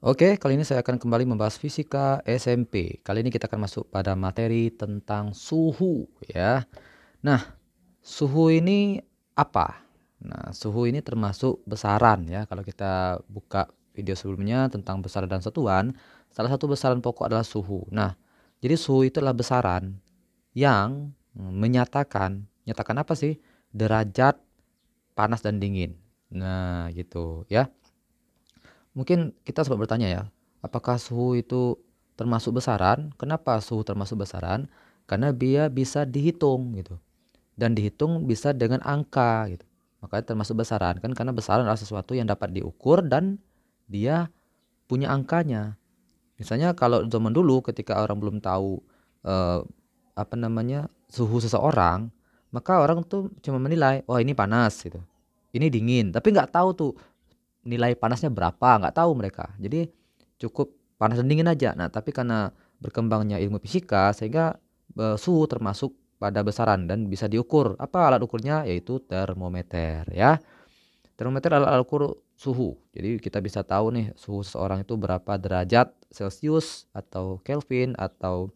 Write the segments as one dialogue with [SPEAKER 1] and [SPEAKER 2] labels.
[SPEAKER 1] Oke, kali ini saya akan kembali membahas fisika SMP. Kali ini kita akan masuk pada materi tentang suhu ya. Nah, suhu ini apa? Nah, suhu ini termasuk besaran ya. Kalau kita buka video sebelumnya tentang besaran dan satuan, salah satu besaran pokok adalah suhu. Nah, jadi suhu itu adalah besaran yang menyatakan, nyatakan apa sih? derajat panas dan dingin. Nah, gitu ya. Mungkin kita sempat bertanya ya, apakah suhu itu termasuk besaran? Kenapa suhu termasuk besaran? Karena dia bisa dihitung gitu. Dan dihitung bisa dengan angka gitu. Makanya termasuk besaran kan karena besaran adalah sesuatu yang dapat diukur dan dia punya angkanya. Misalnya kalau zaman dulu ketika orang belum tahu eh, apa namanya suhu seseorang, maka orang tuh cuma menilai, oh ini panas gitu, ini dingin. Tapi nggak tahu tuh nilai panasnya berapa nggak tahu mereka jadi cukup panas dan dingin aja nah tapi karena berkembangnya ilmu fisika sehingga uh, suhu termasuk pada besaran dan bisa diukur apa alat ukurnya yaitu termometer ya termometer adalah alat ukur suhu jadi kita bisa tahu nih suhu seseorang itu berapa derajat celcius atau kelvin atau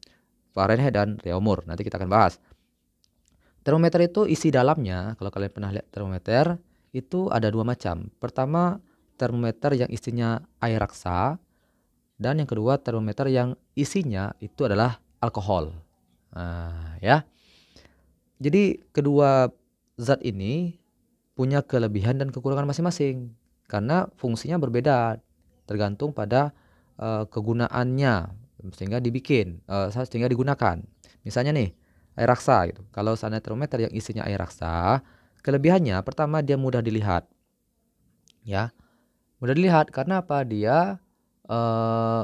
[SPEAKER 1] Fahrenheit dan reaumur nanti kita akan bahas termometer itu isi dalamnya kalau kalian pernah lihat termometer itu ada dua macam pertama termometer yang isinya air raksa dan yang kedua termometer yang isinya itu adalah alkohol. Nah, ya. Jadi kedua zat ini punya kelebihan dan kekurangan masing-masing karena fungsinya berbeda tergantung pada uh, kegunaannya sehingga dibikin uh, sehingga digunakan. Misalnya nih air raksa gitu. Kalau sana termometer yang isinya air raksa, kelebihannya pertama dia mudah dilihat. Ya mudah dilihat karena apa dia uh,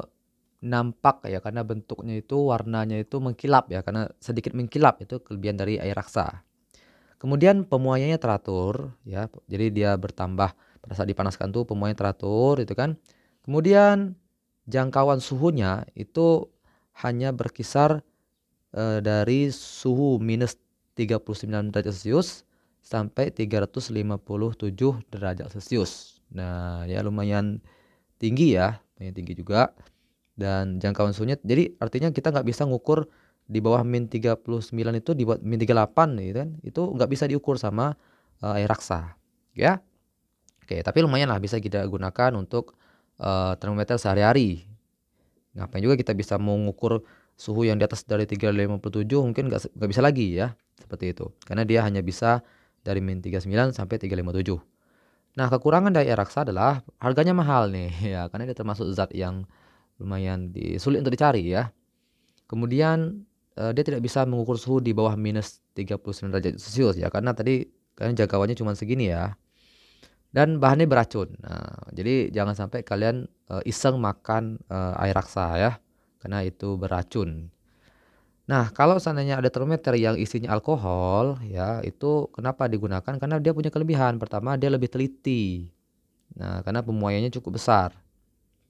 [SPEAKER 1] nampak ya karena bentuknya itu warnanya itu mengkilap ya karena sedikit mengkilap itu kelebihan dari air raksa. Kemudian pemuaiannya teratur ya. Jadi dia bertambah pada saat dipanaskan tuh pemuaian teratur itu kan. Kemudian jangkauan suhunya itu hanya berkisar e, dari suhu minus 39 derajat Celcius sampai 357 derajat Celcius. Nah, ya lumayan tinggi ya, lumayan tinggi juga. Dan jangkauan suhunya, jadi artinya kita nggak bisa ngukur di bawah min 39 itu di bawah min 38 gitu kan itu nggak bisa diukur sama uh, air raksa ya oke tapi lumayan lah bisa kita gunakan untuk uh, termometer sehari-hari ngapain juga kita bisa mengukur suhu yang di atas dari 357 mungkin nggak nggak bisa lagi ya seperti itu karena dia hanya bisa dari min 39 sampai 357 Nah, kekurangan dari air raksa adalah harganya mahal nih ya, karena dia termasuk zat yang lumayan di, sulit untuk dicari ya. Kemudian uh, dia tidak bisa mengukur suhu di bawah minus 39 derajat Celcius ya, karena tadi kalian jangkauannya cuma segini ya. Dan bahannya beracun. Nah, jadi jangan sampai kalian uh, iseng makan uh, air raksa ya, karena itu beracun. Nah, kalau seandainya ada termometer yang isinya alkohol, ya itu kenapa digunakan? Karena dia punya kelebihan. Pertama, dia lebih teliti. Nah, karena pemuaiannya cukup besar.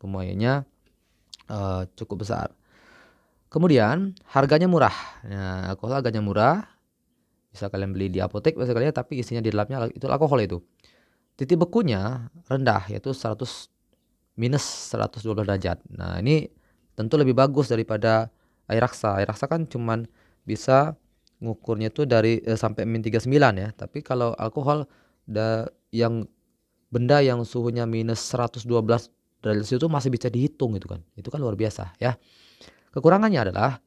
[SPEAKER 1] Pemuayanya uh, eh, cukup besar. Kemudian, harganya murah. Nah, alkohol harganya murah. Bisa kalian beli di apotek bisa kalian, tapi isinya di dalamnya itu alkohol itu. Titik bekunya rendah, yaitu 100 minus 112 derajat. Nah, ini tentu lebih bagus daripada air raksa air raksa kan cuman bisa ngukurnya tuh dari eh, sampai min 39 ya tapi kalau alkohol da, yang benda yang suhunya minus 112 derajat itu masih bisa dihitung gitu kan itu kan luar biasa ya kekurangannya adalah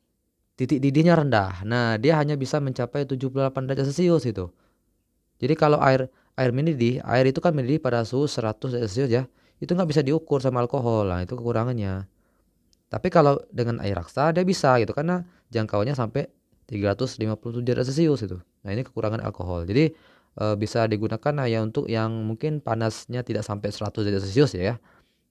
[SPEAKER 1] titik didihnya rendah nah dia hanya bisa mencapai 78 derajat celcius itu jadi kalau air air mendidih air itu kan mendidih pada suhu 100 derajat celcius ya itu nggak bisa diukur sama alkohol lah itu kekurangannya tapi kalau dengan air raksa dia bisa gitu karena jangkauannya sampai 357 derajat Celcius itu. Nah, ini kekurangan alkohol. Jadi e, bisa digunakan ya untuk yang mungkin panasnya tidak sampai 100 derajat Celcius ya.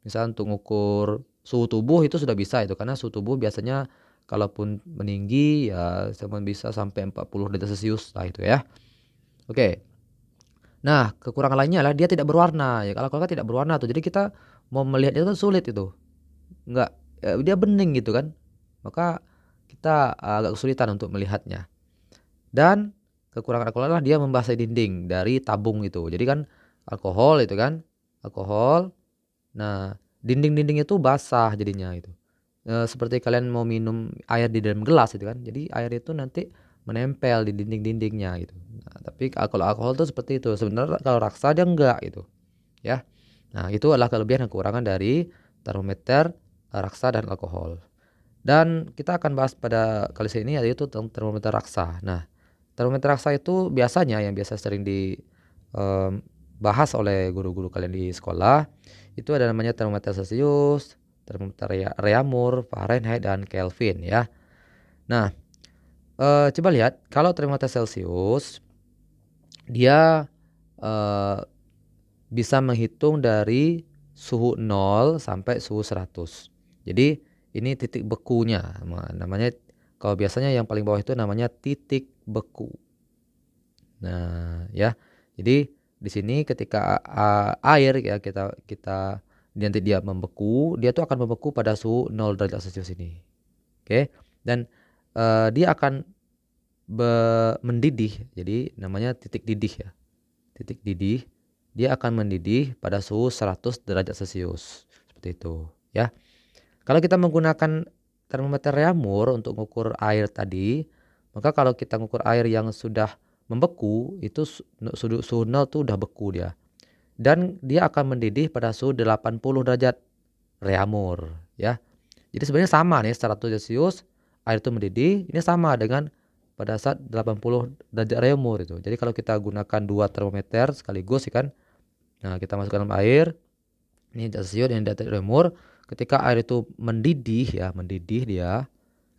[SPEAKER 1] Misal untuk ngukur suhu tubuh itu sudah bisa itu karena suhu tubuh biasanya kalaupun meninggi ya cuma bisa sampai 40 derajat Celcius lah itu ya. Oke. Nah, kekurangan lainnya adalah dia tidak berwarna. Ya, kalau kan tidak berwarna tuh. Jadi kita mau melihatnya itu kan sulit itu. Enggak uh, dia bening gitu kan maka kita eh, agak kesulitan untuk melihatnya dan kekurangan alkohol adalah dia membasahi dinding dari tabung itu jadi kan alkohol itu kan alkohol nah dinding-dinding itu basah jadinya itu e, eh, seperti kalian mau minum air di dalam gelas itu kan jadi air itu nanti menempel di dinding-dindingnya gitu nah, tapi kalau alkohol itu seperti itu sebenarnya kalau raksa dia enggak gitu ya nah itu adalah kelebihan dan kekurangan dari termometer raksa dan alkohol. Dan kita akan bahas pada kali ini yaitu termometer raksa. Nah, termometer raksa itu biasanya yang biasa sering dibahas oleh guru-guru kalian di sekolah itu ada namanya termometer Celsius, termometer Reamur, Fahrenheit dan Kelvin ya. Nah, eh, coba lihat kalau termometer Celsius dia eh, bisa menghitung dari suhu 0 sampai suhu 100. Jadi ini titik bekunya, namanya kalau biasanya yang paling bawah itu namanya titik beku. Nah, ya. Jadi di sini ketika air ya kita kita nanti dia membeku, dia tuh akan membeku pada suhu 0 derajat Celcius ini. Oke. Dan uh, dia akan be mendidih. Jadi namanya titik didih ya. Titik didih dia akan mendidih pada suhu 100 derajat Celcius. Seperti itu, ya. Kalau kita menggunakan termometer Reamur untuk mengukur air tadi, maka kalau kita mengukur air yang sudah membeku, itu suhu, suhu nol itu sudah beku dia. Dan dia akan mendidih pada suhu 80 derajat Reamur, ya. Jadi sebenarnya sama nih 100 Celcius air itu mendidih, ini sama dengan pada saat 80 derajat Reamur itu. Jadi kalau kita gunakan dua termometer sekaligus ya kan. Nah, kita masukkan dalam air. Ini derajat Celcius, ini derajat Reamur ketika air itu mendidih ya mendidih dia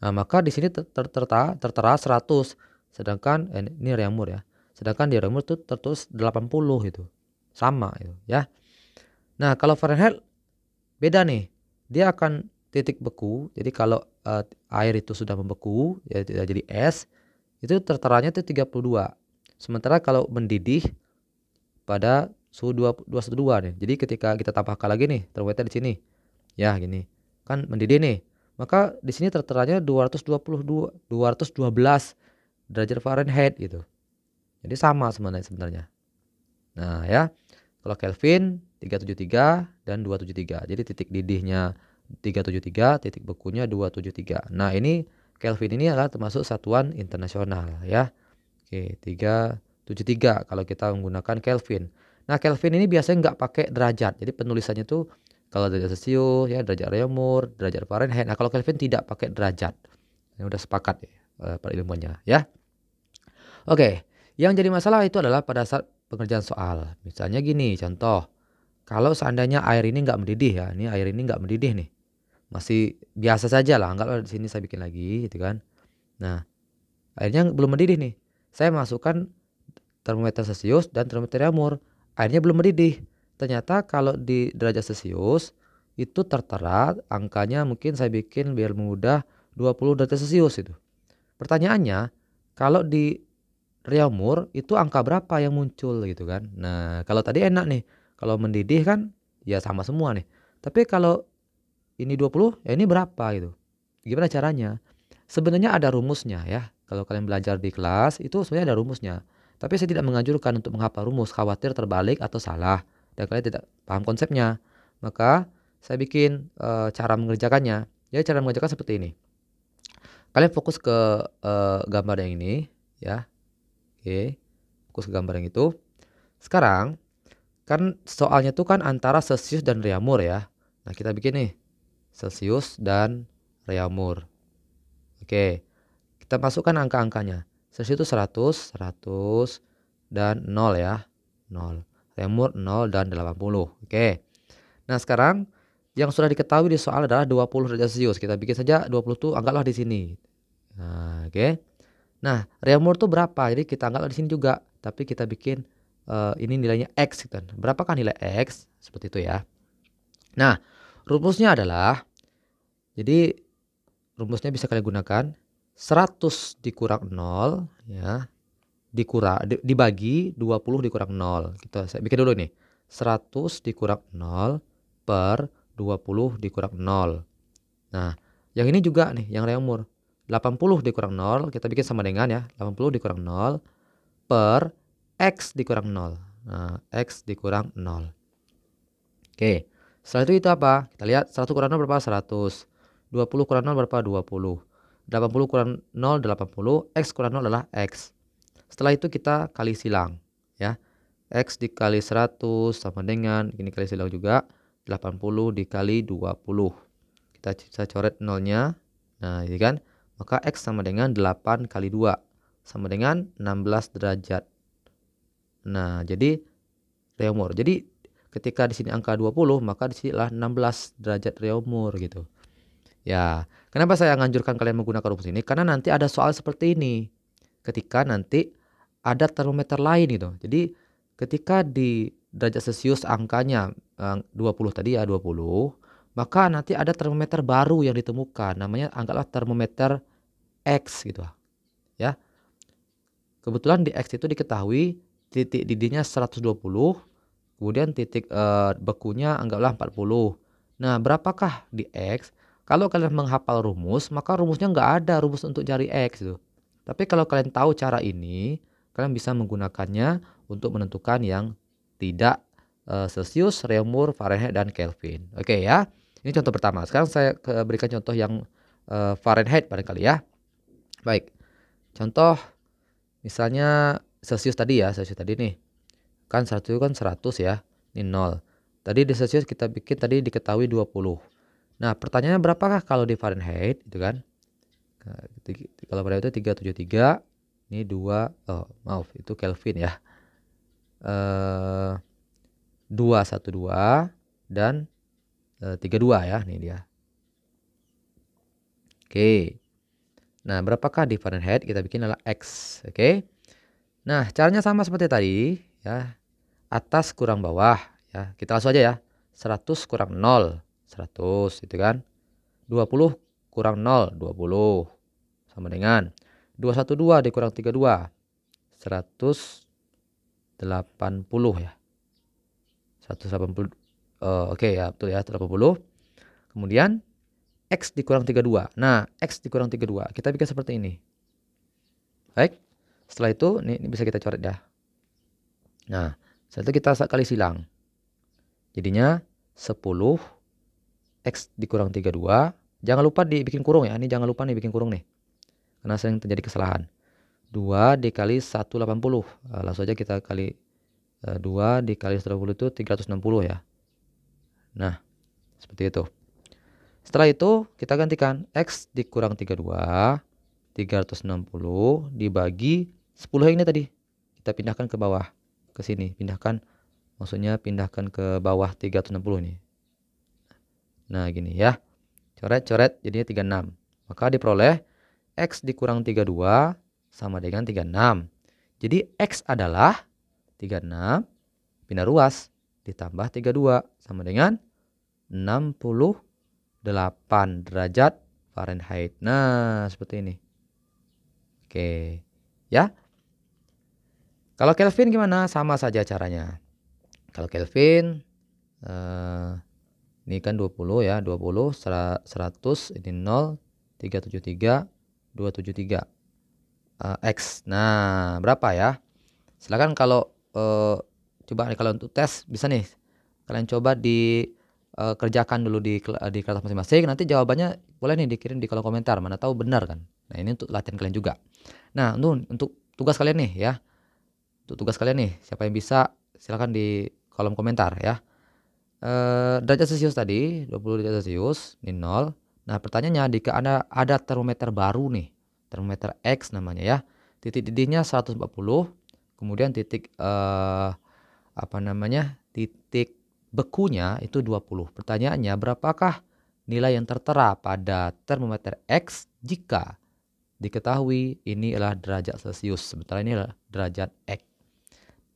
[SPEAKER 1] nah, maka di sini ter ter tertera, tertera 100 sedangkan eh, ini remur ya sedangkan di remur itu tertulis 80 itu sama itu ya nah kalau Fahrenheit beda nih dia akan titik beku. Jadi kalau eh, air itu sudah membeku, ya tidak jadi es, itu terteranya itu 32. Sementara kalau mendidih pada suhu 2, 212 nih. Jadi ketika kita tambahkan lagi nih terwetnya di sini ya gini kan mendidih nih maka di sini terteranya 222 212 derajat Fahrenheit gitu jadi sama sebenarnya sebenarnya nah ya kalau Kelvin 373 dan 273 jadi titik didihnya 373 titik bekunya 273 nah ini Kelvin ini adalah termasuk satuan internasional ya oke 373 kalau kita menggunakan Kelvin nah Kelvin ini biasanya nggak pakai derajat jadi penulisannya tuh kalau derajat Celsius ya derajat Reaumur, derajat Fahrenheit. Nah, kalau Kelvin tidak pakai derajat. Ini udah sepakat ya eh, pada para ilmuannya ya. Oke, yang jadi masalah itu adalah pada saat pengerjaan soal. Misalnya gini, contoh. Kalau seandainya air ini nggak mendidih ya, ini air ini nggak mendidih nih. Masih biasa saja lah, anggaplah oh, di sini saya bikin lagi gitu kan. Nah, airnya belum mendidih nih. Saya masukkan termometer Celsius dan termometer Reaumur. Airnya belum mendidih ternyata kalau di derajat Celcius itu tertera angkanya mungkin saya bikin biar mudah 20 derajat Celcius itu. Pertanyaannya, kalau di Mur itu angka berapa yang muncul gitu kan. Nah, kalau tadi enak nih. Kalau mendidih kan ya sama semua nih. Tapi kalau ini 20, ya ini berapa gitu. Gimana caranya? Sebenarnya ada rumusnya ya. Kalau kalian belajar di kelas itu sebenarnya ada rumusnya. Tapi saya tidak menganjurkan untuk menghafal rumus, khawatir terbalik atau salah dan kalian tidak paham konsepnya, maka saya bikin e, cara mengerjakannya. Jadi ya, cara mengerjakan seperti ini. Kalian fokus ke e, gambar yang ini, ya. Oke, fokus ke gambar yang itu. Sekarang kan soalnya itu kan antara Celsius dan Reamur ya. Nah kita bikin nih Celsius dan Reamur. Oke, kita masukkan angka angkanya Celsius itu 100, 100, dan 0 ya. 0 lemur 0 dan 80. Oke. Nah, sekarang yang sudah diketahui di soal adalah 20 derajat Celcius. Kita bikin saja 20 itu anggaplah di sini. Nah, oke. Nah, reamur itu berapa? Jadi kita anggaplah di sini juga, tapi kita bikin uh, ini nilainya x gitu. kan nilai x? Seperti itu ya. Nah, rumusnya adalah jadi rumusnya bisa kalian gunakan 100 dikurang 0 ya dikurang dibagi 20 dikurang 0. Kita gitu. saya bikin dulu nih. 100 dikurang 0 per 20 dikurang 0. Nah, yang ini juga nih, yang reumur. 80 dikurang 0, kita bikin sama dengan ya. 80 dikurang 0 per X dikurang 0. Nah, X dikurang 0. Oke, setelah itu itu apa? Kita lihat 100 kurang 0 berapa? 100. 20 kurang 0 berapa? 20. 80 kurang 0, 80. X kurang 0 adalah X. Setelah itu kita kali silang ya. X dikali 100 sama dengan ini kali silang juga 80 dikali 20. Kita bisa coret nolnya. Nah, ya kan? Maka X sama dengan 8 kali 2 sama dengan 16 derajat. Nah, jadi reumur. Jadi ketika di sini angka 20 maka di sinilah 16 derajat reumur gitu. Ya, kenapa saya anjurkan kalian menggunakan rumus ini? Karena nanti ada soal seperti ini. Ketika nanti ada termometer lain gitu. Jadi ketika di derajat Celsius angkanya 20 eh, tadi ya 20, maka nanti ada termometer baru yang ditemukan namanya anggaplah termometer X gitu. Ya. Kebetulan di X itu diketahui titik didihnya 120, kemudian titik eh, bekunya anggaplah 40. Nah, berapakah di X? Kalau kalian menghafal rumus, maka rumusnya nggak ada rumus untuk cari X itu. Tapi kalau kalian tahu cara ini, kalian bisa menggunakannya untuk menentukan yang tidak uh, Celsius, Reaumur, Fahrenheit, dan Kelvin. Oke ya, ini contoh pertama. Sekarang saya berikan contoh yang uh, Fahrenheit barangkali ya. Baik, contoh misalnya Celsius tadi ya, Celsius tadi nih. Kan 1 kan 100 ya, ini 0. Tadi di Celsius kita bikin tadi diketahui 20. Nah pertanyaannya berapakah kalau di Fahrenheit itu kan? Nah, kalau pada itu 373 ini dua oh, maaf itu Kelvin ya eh, dua satu dua dan eh, tiga dua ya ini dia oke nah berapakah di Fahrenheit kita bikin adalah X oke nah caranya sama seperti tadi ya atas kurang bawah ya kita langsung aja ya 100 kurang 0 100 itu kan 20 kurang 0 20 sama dengan 212 dikurang 32 180 ya 180 uh, eh, oke okay, ya betul ya 180 kemudian X dikurang 32 nah X dikurang 32 kita bikin seperti ini baik setelah itu ini, ini bisa kita coret ya nah setelah itu kita kali silang jadinya 10 X dikurang 32 jangan lupa dibikin kurung ya ini jangan lupa nih bikin kurung nih karena sering terjadi kesalahan. 2 dikali 180. Eh, langsung aja kita kali 2 eh, dikali 180 itu 360 ya. Nah, seperti itu. Setelah itu kita gantikan x dikurang 32 360 dibagi 10 yang ini tadi. Kita pindahkan ke bawah ke sini, pindahkan maksudnya pindahkan ke bawah 360 ini. Nah, gini ya. Coret-coret jadinya 36. Maka diperoleh X dikurang 32 sama dengan 36. Jadi X adalah 36 pindah ruas ditambah 32 sama dengan 68 derajat Fahrenheit. Nah, seperti ini. Oke, ya. Kalau Kelvin gimana? Sama saja caranya. Kalau Kelvin eh, ini kan 20 ya, 20 100 ini 0 373 273 uh, eh, X. Nah, berapa ya? Silakan kalau uh, coba nih kalau untuk tes bisa nih kalian coba di uh, kerjakan dulu di uh, di kertas masing-masing. Nanti jawabannya boleh nih dikirim di kolom komentar. Mana tahu benar kan. Nah, ini untuk latihan kalian juga. Nah, untuk untuk tugas kalian nih ya. Untuk tugas kalian nih, siapa yang bisa silakan di kolom komentar ya. Uh, derajat Celcius tadi 20 derajat Celcius, ini 0. Nah pertanyaannya jika Anda ada termometer baru nih, termometer X namanya ya, titik didihnya 140, kemudian titik eh, apa namanya titik bekunya itu 20. Pertanyaannya berapakah nilai yang tertera pada termometer X jika diketahui ini adalah derajat Celcius, sementara ini adalah derajat X.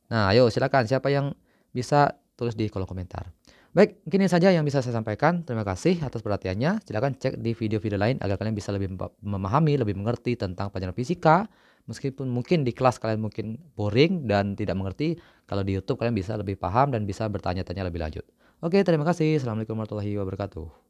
[SPEAKER 1] Nah, ayo silakan siapa yang bisa tulis di kolom komentar. Baik, mungkin ini saja yang bisa saya sampaikan. Terima kasih atas perhatiannya. Silahkan cek di video-video lain agar kalian bisa lebih memahami, lebih mengerti tentang pelajaran fisika. Meskipun mungkin di kelas kalian mungkin boring dan tidak mengerti, kalau di YouTube kalian bisa lebih paham dan bisa bertanya-tanya lebih lanjut. Oke, terima kasih. Assalamualaikum warahmatullahi wabarakatuh.